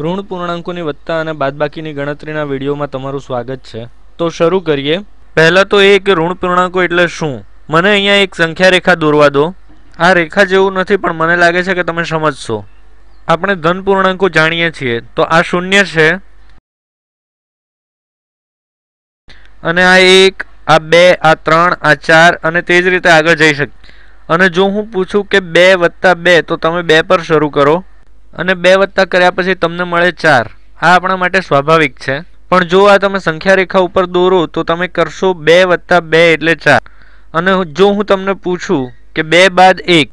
ઋણ પૂર્ણાંકોની વત્તા અને બાદબાકીની ગણતરીના વિડીયોમાં તમારું સ્વાગત છે તો શરૂ કરીએ પહેલાં તો એ કે ઋણ પૂર્ણાંકો એટલે શું મને અહીંયા એક સંખ્યા રેખા દોરવા દો આ રેખા જેવું નથી પણ મને લાગે છે કે તમે સમજશો આપણે ધન પૂર્ણાંકો જાણીએ છીએ તો આ શૂન્ય છે અને આ એક આ બે આ ત્રણ આ ચાર અને તે જ રીતે આગળ જઈ શકે અને જો હું પૂછું કે બે વત્તા બે તો તમે બે પર શરૂ કરો અને બે વત્તા કર્યા પછી તમને મળે ચાર આ આપણા માટે સ્વાભાવિક છે પણ જો આ તમે સંખ્યા રેખા ઉપર દોરો તો તમે કરશો બે વત્તા બે એટલે ચાર અને જો હું તમને પૂછું કે બે બાદ એક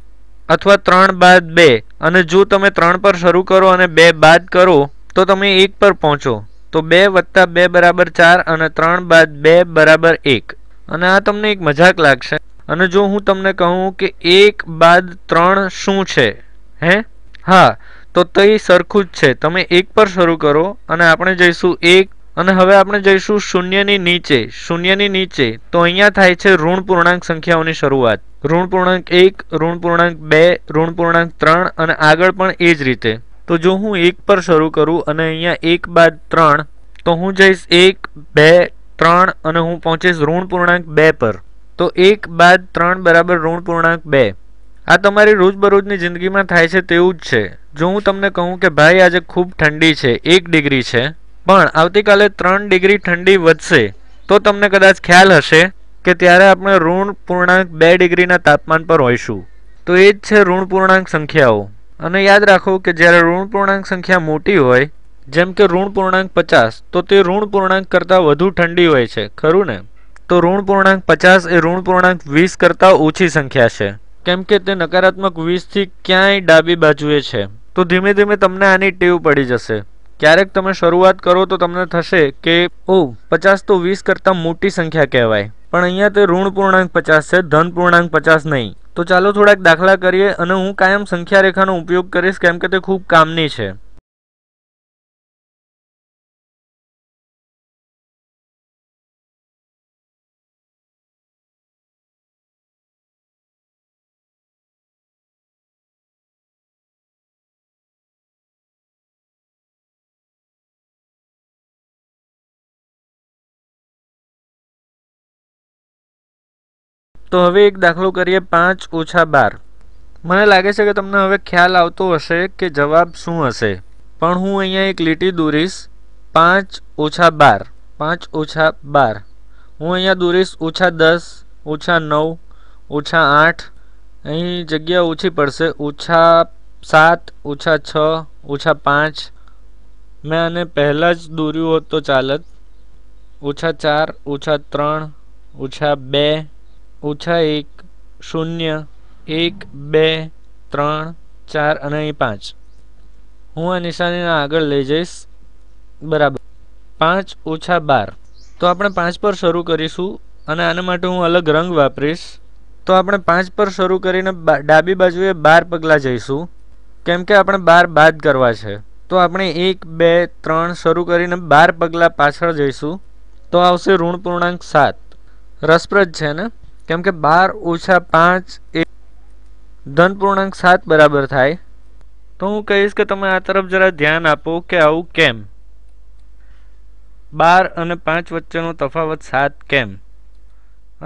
અથવા ત્રણ બાદ બે અને જો તમે ત્રણ પર શરૂ કરો અને બે બાદ કરો તો તમે એક પર પહોંચો તો બે વત્તા બે બરાબર ચાર અને ત્રણ બાદ બે બરાબર એક અને આ તમને એક મજાક લાગશે અને જો હું તમને કહું કે એક બાદ ત્રણ શું છે હે હા તો તે સરખું જ છે તમે એક પર શરૂ કરો અને આપણે જઈશું એક અને હવે આપણે જઈશું શૂન્યની નીચે શૂન્યની નીચે તો અહીંયા થાય છે ઋણ પૂર્ણાંક સંખ્યાઓની શરૂઆત ઋણ પૂર્ણાંક એક ઋણ પૂર્ણાંક બે ઋણ પૂર્ણાંક ત્રણ અને આગળ પણ એ જ રીતે તો જો હું એક પર શરૂ કરું અને અહીંયા એક બાદ ત્રણ તો હું જઈશ એક બે ત્રણ અને હું પહોંચીશ ઋણ પૂર્ણાંક બે પર તો એક બાદ ત્રણ બરાબર ઋણ પૂર્ણાંક બે આ તમારી રોજબરોજની જિંદગીમાં થાય છે તેવું જ છે જો હું તમને કહું કે ભાઈ આજે ખૂબ ઠંડી છે એક ડિગ્રી છે પણ આવતીકાલે ત્રણ ડિગ્રી ઠંડી વધશે તો તમને કદાચ ખ્યાલ હશે કે ત્યારે આપણે ઋણ પૂર્ણાંક બે ડિગ્રીના તાપમાન પર હોઈશું તો એ જ છે ઋણ પૂર્ણાંક સંખ્યાઓ અને યાદ રાખો કે જ્યારે ઋણ પૂર્ણાંક સંખ્યા મોટી હોય જેમ કે ઋણ પૂર્ણાંક પચાસ તો તે ઋણ પૂર્ણાંક કરતાં વધુ ઠંડી હોય છે ખરું ને તો ઋણ પૂર્ણાંક પચાસ એ ઋણ પૂર્ણાંક વીસ કરતાં ઓછી સંખ્યા છે કેમ કે તે નકારાત્મક વીસથી ક્યાંય ડાબી બાજુએ છે તો ધીમે ધીમે તમને આની ટેવ પડી જશે ક્યારેક તમે શરૂઆત કરો તો તમને થશે કે ઓ પચાસ તો વીસ કરતાં મોટી સંખ્યા કહેવાય પણ અહીંયા તે ઋણ પૂર્ણાંક પચાસ છે ધન પૂર્ણાંક પચાસ નહીં તો ચાલો થોડાક દાખલા કરીએ અને હું કાયમ સંખ્યા રેખાનો ઉપયોગ કરીશ કેમ કે તે ખૂબ કામની છે તો હવે એક દાખલો કરીએ પાંચ ઓછા બાર મને લાગે છે કે તમને હવે ખ્યાલ આવતો હશે કે જવાબ શું હશે પણ હું અહીંયા એક લીટી દોરીશ પાંચ ઓછા બાર પાંચ ઓછા બાર હું અહીંયા દોરીશ ઓછા દસ ઓછા નવ ઓછા આઠ અહીં જગ્યા ઓછી પડશે ઓછા સાત ઓછા છ ઓછા પાંચ મેં આને પહેલાં જ દોર્યું હોત તો ચાલત ઓછા ચાર ઓછા ત્રણ ઓછા બે ઓછા એક શૂન્ય એક બે ત્રણ ચાર અને અહીં પાંચ હું આ નિશાનીને આગળ લઈ જઈશ બરાબર પાંચ ઓછા બાર તો આપણે પાંચ પર શરૂ કરીશું અને આના માટે હું અલગ રંગ વાપરીશ તો આપણે પાંચ પર શરૂ કરીને ડાબી બાજુએ બાર પગલાં જઈશું કેમ કે આપણે બાર બાદ કરવા છે તો આપણે એક બે ત્રણ શરૂ કરીને બાર પગલાં પાછળ જઈશું તો આવશે ઋણ પૂર્ણાંક સાત રસપ્રદ છે ને કેમ કે બાર ઓછા પાંચ એ ધન પૂર્ણાંક સાત બરાબર થાય તો હું કહીશ કે તમે આ તરફ જરા ધ્યાન આપો કે આવું કેમ બાર અને પાંચ વચ્ચેનો તફાવત સાત કેમ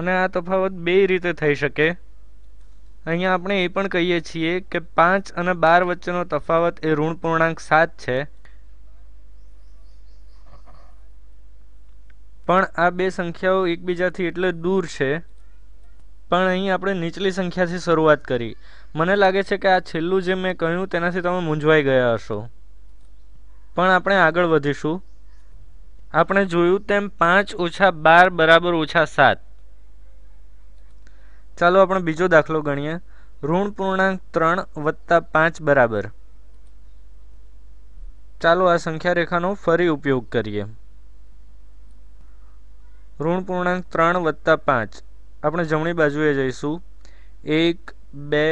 અને આ તફાવત બે રીતે થઈ શકે અહીંયા આપણે એ પણ કહીએ છીએ કે પાંચ અને બાર વચ્ચેનો તફાવત એ ઋણ પૂર્ણાંક સાત છે પણ આ બે સંખ્યાઓ એકબીજાથી એટલે દૂર છે પણ અહીં આપણે નીચલી સંખ્યાથી શરૂઆત કરી મને લાગે છે કે આ છેલ્લું જે મેં કહ્યું તેનાથી તમે મૂંઝવાઈ ગયા હશો પણ આપણે આગળ વધીશું આપણે જોયું તેમ પાંચ ઓછા બાર બરાબર ઓછા સાત ચાલો આપણે બીજો દાખલો ગણીએ ઋણ પૂર્ણાંક ત્રણ વત્તા પાંચ બરાબર ચાલો આ સંખ્યા રેખાનો ફરી ઉપયોગ કરીએ ઋણ પૂર્ણાંક ત્રણ વત્તા પાંચ આપણે જમણી બાજુએ જઈશું એક બે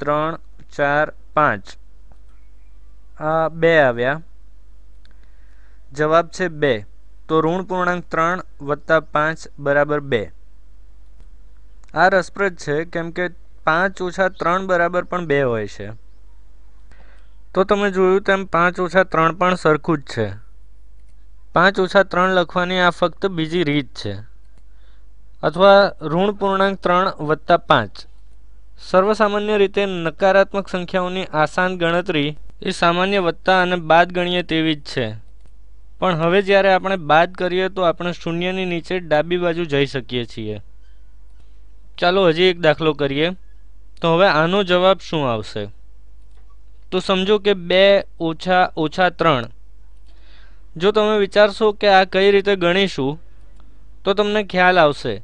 ત્રણ ચાર પાંચ આ બે આવ્યા જવાબ છે બે તો ઋણ પૂર્ણાંક ત્રણ વત્તા પાંચ બરાબર બે આ રસપ્રદ છે કેમ કે પાંચ ઓછા ત્રણ બરાબર પણ બે હોય છે તો તમે જોયું તેમ પાંચ ઓછા ત્રણ પણ સરખું જ છે પાંચ ઓછા ત્રણ લખવાની આ ફક્ત બીજી રીત છે અથવા ઋણ પૂર્ણાંક ત્રણ વત્તા પાંચ સર્વસામાન્ય રીતે નકારાત્મક સંખ્યાઓની આસાન ગણતરી એ સામાન્ય વત્તા અને બાદ ગણીએ તેવી જ છે પણ હવે જ્યારે આપણે બાદ કરીએ તો આપણે શૂન્યની નીચે ડાબી બાજુ જઈ શકીએ છીએ ચાલો હજી એક દાખલો કરીએ તો હવે આનો જવાબ શું આવશે તો સમજો કે બે ઓછા ઓછા ત્રણ જો તમે વિચારશો કે આ કઈ રીતે ગણીશું તો તમને ખ્યાલ આવશે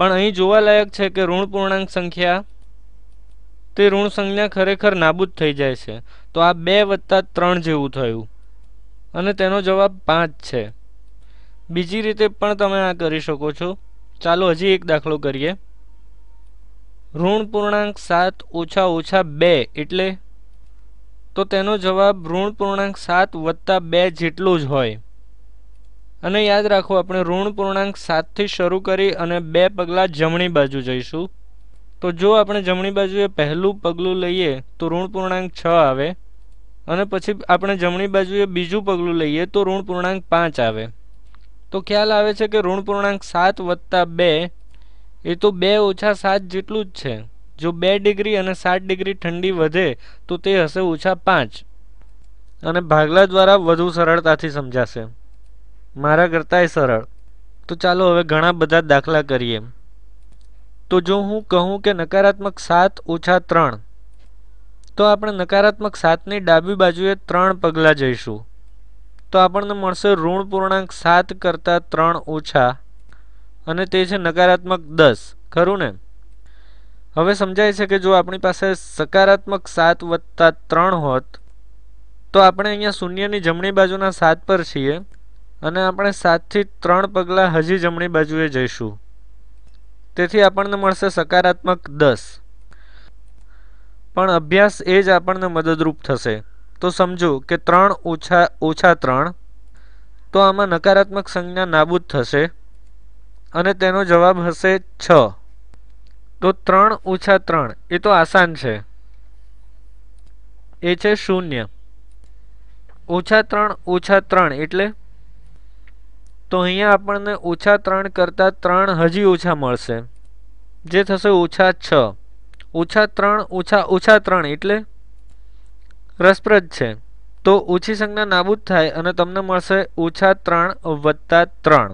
પણ અહીં જોવાલાયક છે કે ઋણ પૂર્ણાંક સંખ્યા તે ઋણ સંજ્ઞા ખરેખર નાબૂદ થઈ જાય છે તો આ બે વત્તા ત્રણ જેવું થયું અને તેનો જવાબ પાંચ છે બીજી રીતે પણ તમે આ કરી શકો છો ચાલો હજી એક દાખલો કરીએ ઋણ પૂર્ણાંક સાત ઓછા ઓછા બે એટલે તો તેનો જવાબ ઋણ પૂર્ણાંક સાત વત્તા બે જેટલો જ હોય અને યાદ રાખો આપણે ઋણ પૂર્ણાંક સાતથી શરૂ કરી અને બે પગલાં જમણી બાજુ જઈશું તો જો આપણે જમણી બાજુએ પહેલું પગલું લઈએ તો ઋણ પૂર્ણાંક છ આવે અને પછી આપણે જમણી બાજુએ બીજું પગલું લઈએ તો ઋણ પૂર્ણાંક પાંચ આવે તો ખ્યાલ આવે છે કે ઋણ પૂર્ણાંક સાત વત્તા બે એ તો બે ઓછા સાત જેટલું જ છે જો બે ડિગ્રી અને સાત ડિગ્રી ઠંડી વધે તો તે હશે ઓછા પાંચ અને ભાગલા દ્વારા વધુ સરળતાથી સમજાશે મારા કરતાંય સરળ તો ચાલો હવે ઘણા બધા દાખલા કરીએ તો જો હું કહું કે નકારાત્મક સાત ઓછા ત્રણ તો આપણે નકારાત્મક સાતની ડાબી બાજુએ ત્રણ પગલાં જઈશું તો આપણને મળશે ઋણ પૂર્ણાંક સાત કરતાં ત્રણ ઓછા અને તે છે નકારાત્મક દસ ખરું ને હવે સમજાય છે કે જો આપણી પાસે સકારાત્મક સાત વત્તા ત્રણ હોત તો આપણે અહીંયા શૂન્યની જમણી બાજુના સાત પર છીએ અને આપણે સાતથી ત્રણ પગલાં હજી જમણી બાજુએ જઈશું તેથી આપણને મળશે સકારાત્મક દસ પણ અભ્યાસ એ જ આપણને મદદરૂપ થશે તો સમજો કે ત્રણ ઓછા ઓછા ત્રણ તો આમાં નકારાત્મક સંજ્ઞા નાબૂદ થશે અને તેનો જવાબ હશે છ તો ત્રણ ઓછા ત્રણ એ તો આસાન છે એ છે શૂન્ય ઓછા ત્રણ ઓછા ત્રણ એટલે તો અહીંયા આપણને ઓછા ત્રણ કરતાં ત્રણ હજી ઓછા મળશે જે થશે ઓછા છ ઓછા ત્રણ ઓછા ઓછા ત્રણ એટલે રસપ્રદ છે તો ઓછી સંજ્ઞા નાબૂદ થાય અને તમને મળશે ઓછા ત્રણ વત્તા ત્રણ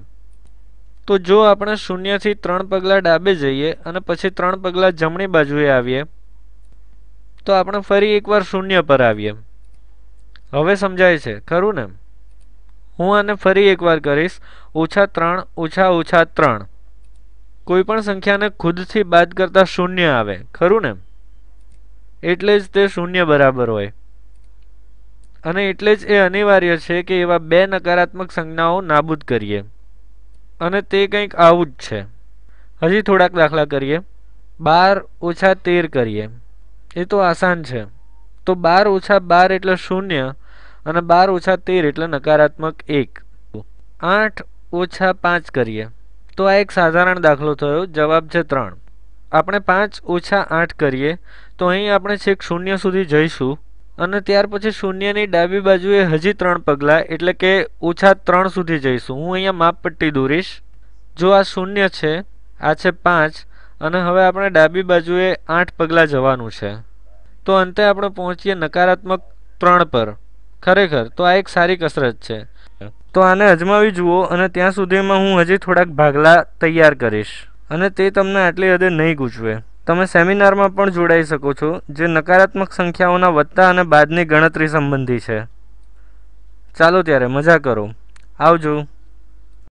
તો જો આપણે શૂન્યથી ત્રણ પગલાં ડાબે જઈએ અને પછી ત્રણ પગલાં જમણી બાજુએ આવીએ તો આપણે ફરી એકવાર શૂન્ય પર આવીએ હવે સમજાય છે ખરું ને હું આને ફરી એકવાર કરીશ ઓછા ત્રણ ઓછા ઓછા ત્રણ કોઈપણ સંખ્યાને ખુદથી બાદ કરતાં શૂન્ય આવે ખરું ને એટલે જ તે શૂન્ય બરાબર હોય અને એટલે જ એ અનિવાર્ય છે કે એવા બે નકારાત્મક સંજ્ઞાઓ નાબૂદ કરીએ અને તે કંઈક આવું જ છે હજી થોડાક દાખલા કરીએ બાર ઓછા તેર કરીએ એ તો આસાન છે તો બાર ઓછા બાર એટલે શૂન્ય અને બાર ઓછા તેર એટલે નકારાત્મક એક આઠ ઓછા પાંચ કરીએ તો આ એક સાધારણ દાખલો થયો જવાબ છે ત્રણ આપણે પાંચ ઓછા આઠ કરીએ તો અહીં આપણે છેક શૂન્ય સુધી જઈશું અને ત્યાર પછી શૂન્યની ડાબી બાજુએ હજી ત્રણ પગલાં એટલે કે ઓછા ત્રણ સુધી જઈશું હું અહીંયા માપપટ્ટી દોરીશ જો આ શૂન્ય છે આ છે પાંચ અને હવે આપણે ડાબી બાજુએ આઠ પગલાં જવાનું છે તો અંતે આપણે પહોંચીએ નકારાત્મક ત્રણ પર ખરેખર તો આ એક સારી કસરત છે તો આને અજમાવી જુઓ અને ત્યાં સુધીમાં હું હજી થોડાક ભાગલા તૈયાર કરીશ અને તે તમને આટલી હદે નહીં ગૂંચવે તમે સેમિનારમાં પણ જોડાઈ શકો છો જે નકારાત્મક સંખ્યાઓના વધતા અને બાદની ગણતરી સંબંધી છે ચાલો ત્યારે મજા કરો આવજો